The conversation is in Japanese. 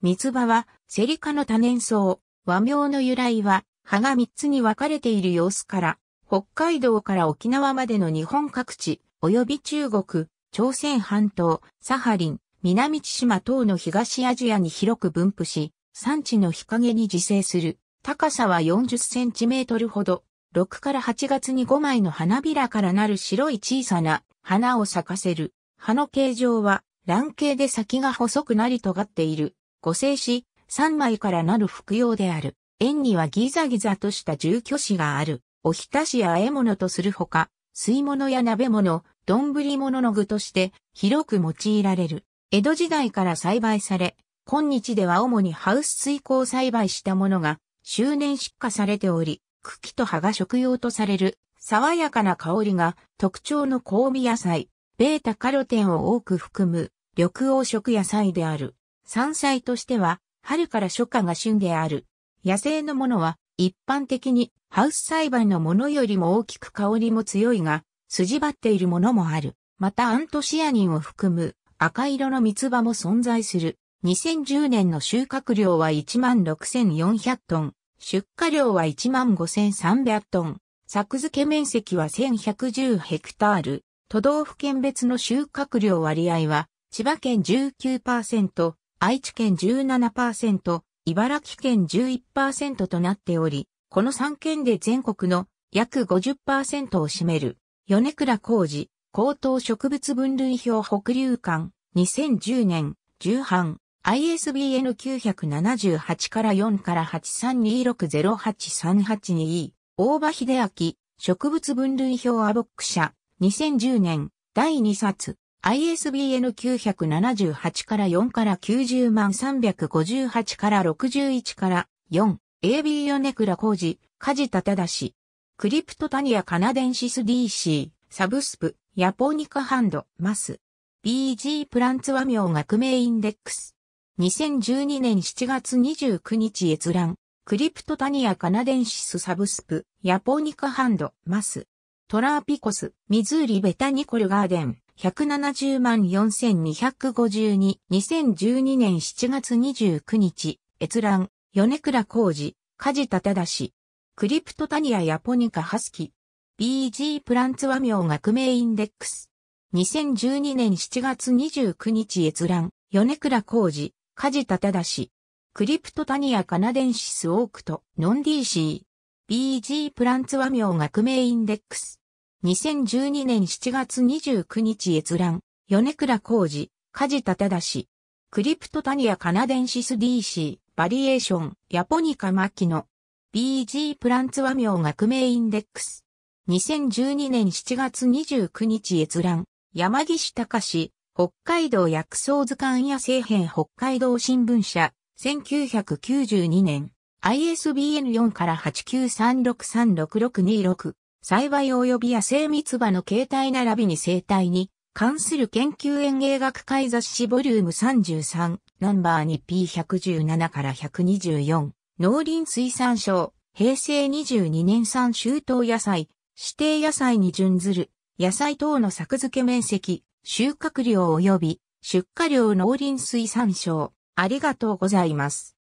蜜葉は、セリ科の多年草。和名の由来は、葉が三つに分かれている様子から、北海道から沖縄までの日本各地、及び中国、朝鮮半島、サハリン、南千島等の東アジアに広く分布し、産地の日陰に自生する。高さは40センチメートルほど。6から8月に5枚の花びらからなる白い小さな花を咲かせる。葉の形状は卵形で先が細くなり尖っている。五星し、三枚からなる服用である。円にはギザギザとした住居子がある。おひたしや和え物とするほか、吸い物や鍋物、丼物の具として広く用いられる。江戸時代から栽培され、今日では主にハウス水耕栽培したものが周年出荷されており、茎と葉が食用とされる爽やかな香りが特徴の香味野菜、ベータカロテンを多く含む緑黄色野菜である。山菜としては、春から初夏が旬である。野生のものは、一般的にハウス栽培のものよりも大きく香りも強いが、筋張っているものもある。またアントシアニンを含む赤色の蜜葉も存在する。2010年の収穫量は16,400トン。出荷量は15,300トン。作付け面積は1110ヘクタール。都道府県別の収穫量割合は、千葉県19%、愛知県17%、茨城県11%となっており、この3県で全国の約50%を占める、米倉浩二、高等植物分類表北流館、2010年、重版、ISBN 978から4から8326083822、大場秀明、植物分類表アボック社、2010年、第2冊。ISBN 978から4から90万358から61から4、AB 事、カジタタダシ、クリプトタニアカナデンシス DC、サブスプ、ヤポニカハンド、マス。BG プランツ和名学名インデックス。2012年7月29日閲覧。クリプトタニアカナデンシスサブスプ、ヤポニカハンド、マス。トラーピコス、ミズーリベタニコルガーデン。170万4252、2012年7月29日、閲覧、米倉浩二、梶田氏、クリプトタニアヤポニカハスキ。BG プランツ和名学名インデックス。2012年7月29日閲覧、米倉浩二、梶田氏、クリプトタニアカナデンシスオークト、ノンディーシー。BG プランツ和名学名インデックス。2012年7月29日閲覧、米倉浩二、梶田正、クリプトタニアカナデンシス DC、バリエーション、ヤポニカマキノ、BG プランツ和名学名インデックス。2012年7月29日閲覧、山岸隆、北海道薬草図鑑や政編北海道新聞社、1992年、ISBN4 から893636626。栽培及び野生蜜葉の形態並びに生態に関する研究園芸学会雑誌ボリューム33ナンバー 2P117 から124農林水産省平成22年産秋冬野菜指定野菜に準ずる野菜等の作付け面積収穫量及び出荷量農林水産省ありがとうございます。